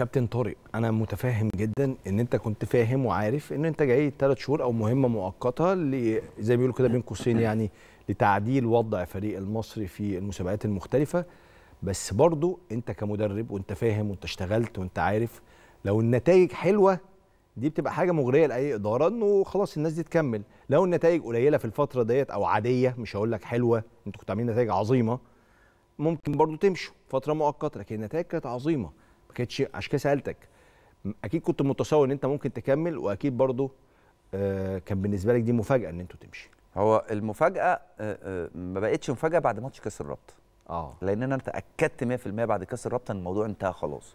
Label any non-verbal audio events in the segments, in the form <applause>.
كابتن طارق انا متفاهم جدا ان انت كنت فاهم وعارف ان انت جاي ثلاث شهور او مهمه مؤقته زي ما بيقولوا كده بين قوسين يعني لتعديل وضع فريق المصري في المسابقات المختلفه بس برضو انت كمدرب وانت فاهم وانت اشتغلت وانت عارف لو النتائج حلوه دي بتبقى حاجه مغريه لاي اداره انه خلاص الناس دي تكمل لو النتائج قليله في الفتره ديت او عاديه مش هقول لك حلوه انتوا كنتوا عاملين نتائج عظيمه ممكن برضو تمشوا فتره مؤقته لكن النتائج كانت عظيمه ما كانتش عشان كده سالتك اكيد كنت متصور ان انت ممكن تكمل واكيد برضو آه، كان بالنسبه لك دي مفاجاه ان انتوا تمشي هو المفاجاه آه، آه، ما بقتش مفاجاه بعد ماتش كاس الرابطه اه لان انا اتاكدت 100% بعد كاس الرابطه ان الموضوع انتهى خلاص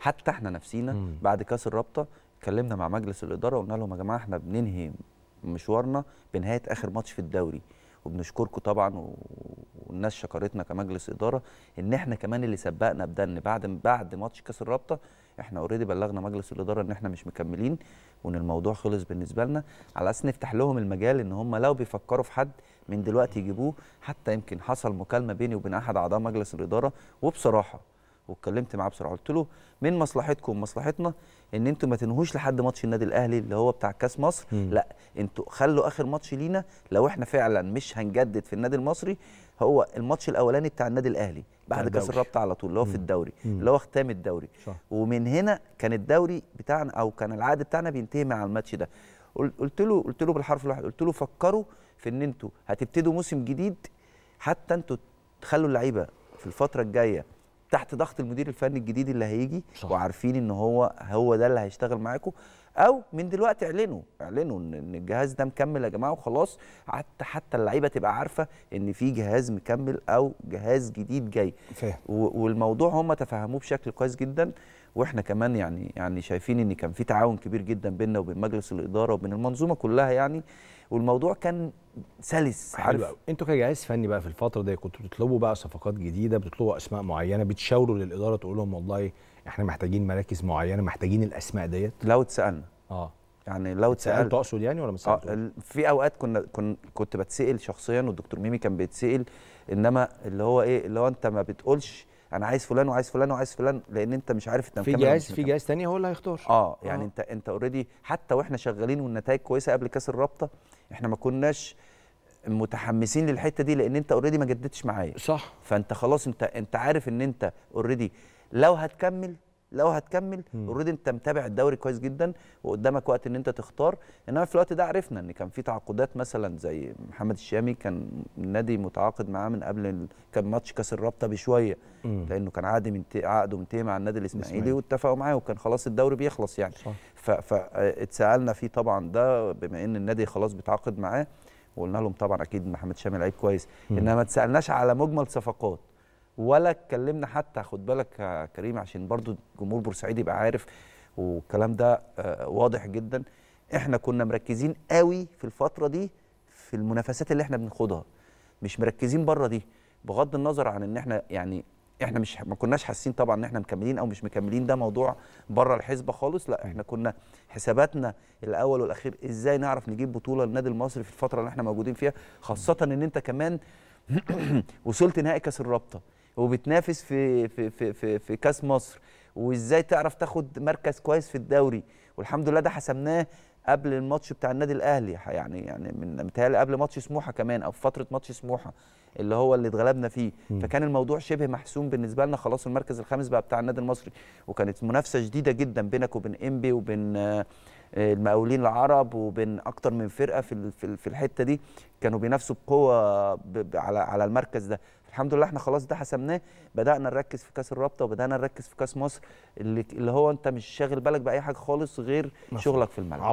حتى احنا نفسينا بعد كاس الرابطه اتكلمنا مع مجلس الاداره وقلنا لهم يا جماعه احنا بننهي مشوارنا بنهايه اخر ماتش في الدوري وبنشكركم طبعا والناس شكرتنا كمجلس اداره ان احنا كمان اللي سبقنا بدن بعد بعد ماتش كاس الرابطه احنا اوريدي بلغنا مجلس الاداره ان احنا مش مكملين وان الموضوع خلص بالنسبه لنا على اساس نفتح لهم المجال ان هم لو بيفكروا في حد من دلوقتي يجيبوه حتى يمكن حصل مكالمه بيني وبين احد اعضاء مجلس الاداره وبصراحه واتكلمت معاه بسرعه قلت له من مصلحتكم ومصلحتنا ان انتوا ما تنهوش لحد ماتش النادي الاهلي اللي هو بتاع كاس مصر م. لا انتوا خلوا اخر ماتش لينا لو احنا فعلا مش هنجدد في النادي المصري هو الماتش الاولاني بتاع النادي الاهلي بعد كاس الرابطه على طول اللي هو في الدوري اللي هو ختام الدوري صح. ومن هنا كان الدوري بتاعنا او كان العقد بتاعنا بينتهي مع الماتش ده قلت له قلت له بالحرف الواحد قلت له فكروا في ان انتوا هتبتدوا موسم جديد حتى انتوا تخلوا اللعيبه في الفتره الجايه تحت ضغط المدير الفني الجديد اللي هيجي صح. وعارفين ان هو هو ده اللي هيشتغل معاكم او من دلوقتي اعلنوا اعلنوا ان الجهاز ده مكمل يا جماعه وخلاص حتى حتى اللعيبه تبقى عارفه ان في جهاز مكمل او جهاز جديد جاي فيه. والموضوع هم تفهموه بشكل كويس جدا واحنا كمان يعني يعني شايفين ان كان في تعاون كبير جدا بيننا وبين مجلس الاداره وبين المنظومه كلها يعني والموضوع كان سلس حلو قوي انتوا كجهاز فني بقى في الفتره دي كنتوا بتطلبوا بقى صفقات جديده بتطلبوا اسماء معينه بتشاوروا للاداره تقول لهم والله احنا محتاجين مراكز معينه محتاجين الاسماء ديت لو اتسالنا اه يعني لو اتسالت تقصد يعني ولا ما آه في اوقات كنا كن كنت بتسال شخصيا والدكتور ميمي كان بيتسال انما اللي هو ايه اللي هو انت ما بتقولش انا عايز فلان وعايز فلان وعايز فلان لان انت مش عارف انت في جهاز في جهاز ثاني هو اللي هيختار اه, آه. يعني آه. انت انت اوريدي حتى واحنا شغالين والنتائج كويسه قبل كاس الرابطه احنا ما كناش متحمسين للحته دي لان انت اوريدي ما جددتش معايا صح فانت خلاص انت انت عارف ان انت اوريدي لو هتكمل لو هتكمل اوريدي انت متابع الدوري كويس جدا وقدامك وقت ان انت تختار انما في الوقت ده عرفنا ان كان في تعاقدات مثلا زي محمد الشامي كان النادي متعاقد معاه من قبل كان ماتش كاس الرابطه بشويه مم. لانه كان عقد منتهي عقده منتهي مع النادي الاسماعيلي واتفقوا معاه وكان خلاص الدوري بيخلص يعني فاتسالنا فيه طبعا ده بما ان النادي خلاص بيتعاقد معاه وقلنا لهم طبعا اكيد محمد شامي لعيب كويس انما ما تسالناش على مجمل صفقات ولا اتكلمنا حتى خد بالك يا كريم عشان برضو جمهور بورسعيد يبقى عارف والكلام ده آه، واضح جدا احنا كنا مركزين قوي في الفتره دي في المنافسات اللي احنا بنخوضها مش مركزين بره دي بغض النظر عن ان احنا يعني احنا مش ما كناش حاسين طبعا ان احنا مكملين او مش مكملين ده موضوع بره الحسبه خالص لا احنا كنا حساباتنا الاول والاخير ازاي نعرف نجيب بطوله للنادي المصري في الفتره اللي احنا موجودين فيها خاصه ان انت كمان <clears throat> وصلت نهائي كاس الرابطه وبتنافس في في في في, في كاس مصر وازاي تعرف تاخد مركز كويس في الدوري والحمد لله ده حسمناه قبل الماتش بتاع النادي الاهلي يعني يعني من متهيألي قبل ماتش سموحه كمان او فتره ماتش سموحه اللي هو اللي اتغلبنا فيه م. فكان الموضوع شبه محسوم بالنسبه لنا خلاص المركز الخامس بقى بتاع النادي المصري وكانت منافسه شديده جدا بينك وبين انبي وبين آه، المقاولين العرب وبين اكتر من فرقه في في الحته دي كانوا بينافسوا بقوه على على المركز ده الحمد لله احنا خلاص ده حسمناه بدانا نركز في كاس الرابطه وبدانا نركز في كاس مصر اللي, اللي هو انت مش شاغل بالك باي حاجه خالص غير مفهوم. شغلك في الملعب